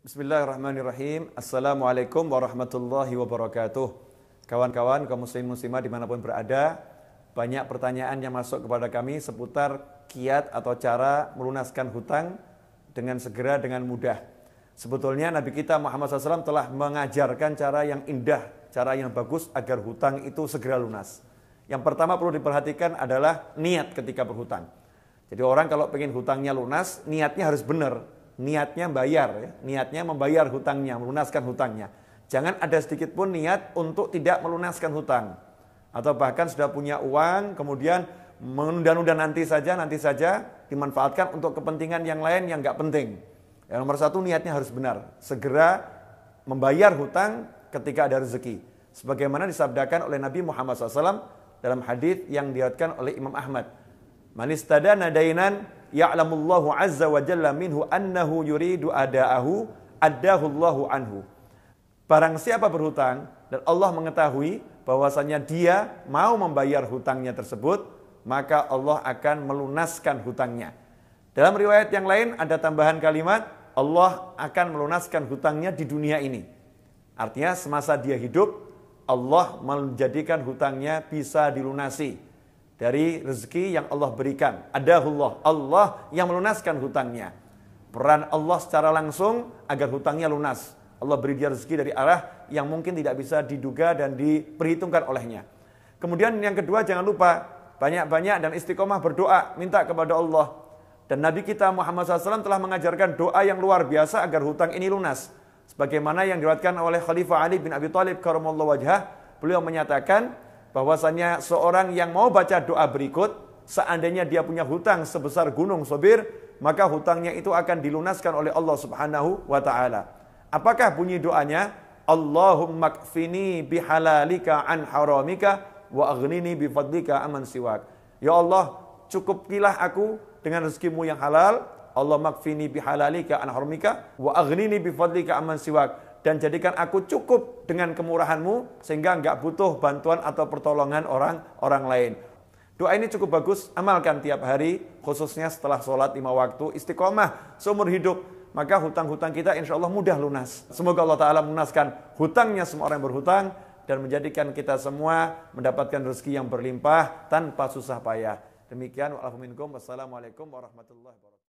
Bismillahirrahmanirrahim. Assalamualaikum warahmatullahi wabarakatuh. Kawan-kawan kaum muslim muslimah dimanapun berada, banyak pertanyaan yang masuk kepada kami seputar kiat atau cara melunaskan hutang dengan segera dengan mudah. Sebetulnya Nabi kita Muhammad SAW telah mengajarkan cara yang indah, cara yang bagus agar hutang itu segera lunas. Yang pertama perlu diperhatikan adalah niat ketika berhutang. Jadi orang kalau pengen hutangnya lunas, niatnya harus benar niatnya bayar, ya. niatnya membayar hutangnya, melunaskan hutangnya. Jangan ada sedikit pun niat untuk tidak melunaskan hutang. Atau bahkan sudah punya uang, kemudian menunda-nunda nanti saja, nanti saja dimanfaatkan untuk kepentingan yang lain yang nggak penting. Yang nomor satu niatnya harus benar, segera membayar hutang ketika ada rezeki. Sebagaimana disabdakan oleh Nabi Muhammad SAW dalam hadis yang diatkan oleh Imam Ahmad. Manistada nadainan ya'lamullahu azza wa jalla minhu annahu yuridu ada'ahu addahu Allahu anhu. Barang siapa berhutang dan Allah mengetahui bahwasanya dia mau membayar hutangnya tersebut, maka Allah akan melunaskan hutangnya. Dalam riwayat yang lain ada tambahan kalimat Allah akan melunaskan hutangnya di dunia ini. Artinya semasa dia hidup Allah menjadikan hutangnya bisa dilunasi dari rezeki yang Allah berikan. ada Allah Allah yang melunaskan hutangnya. Peran Allah secara langsung agar hutangnya lunas. Allah beri dia rezeki dari arah yang mungkin tidak bisa diduga dan diperhitungkan olehnya. Kemudian yang kedua jangan lupa banyak-banyak dan istiqomah berdoa minta kepada Allah. Dan Nabi kita Muhammad SAW telah mengajarkan doa yang luar biasa agar hutang ini lunas. Sebagaimana yang diriwayatkan oleh Khalifah Ali bin Abi Thalib karamallahu wajhah, beliau menyatakan, bahwasanya seorang yang mau baca doa berikut, seandainya dia punya hutang sebesar gunung sobir, maka hutangnya itu akan dilunaskan oleh Allah Subhanahu wa taala. Apakah bunyi doanya? Allahumma kfini bihalalika an haramika wa aghnini bifadlika aman siwak. Ya Allah, cukupkilah aku dengan rezekimu yang halal. Allah makfini bihalalika an haramika wa aghnini bifadlika aman siwak dan jadikan aku cukup dengan kemurahanmu sehingga nggak butuh bantuan atau pertolongan orang orang lain. Doa ini cukup bagus, amalkan tiap hari, khususnya setelah sholat lima waktu, istiqomah seumur hidup. Maka hutang-hutang kita insya Allah mudah lunas. Semoga Allah Ta'ala melunaskan hutangnya semua orang yang berhutang, dan menjadikan kita semua mendapatkan rezeki yang berlimpah tanpa susah payah. Demikian, wa'alaikum warahmatullahi wabarakatuh.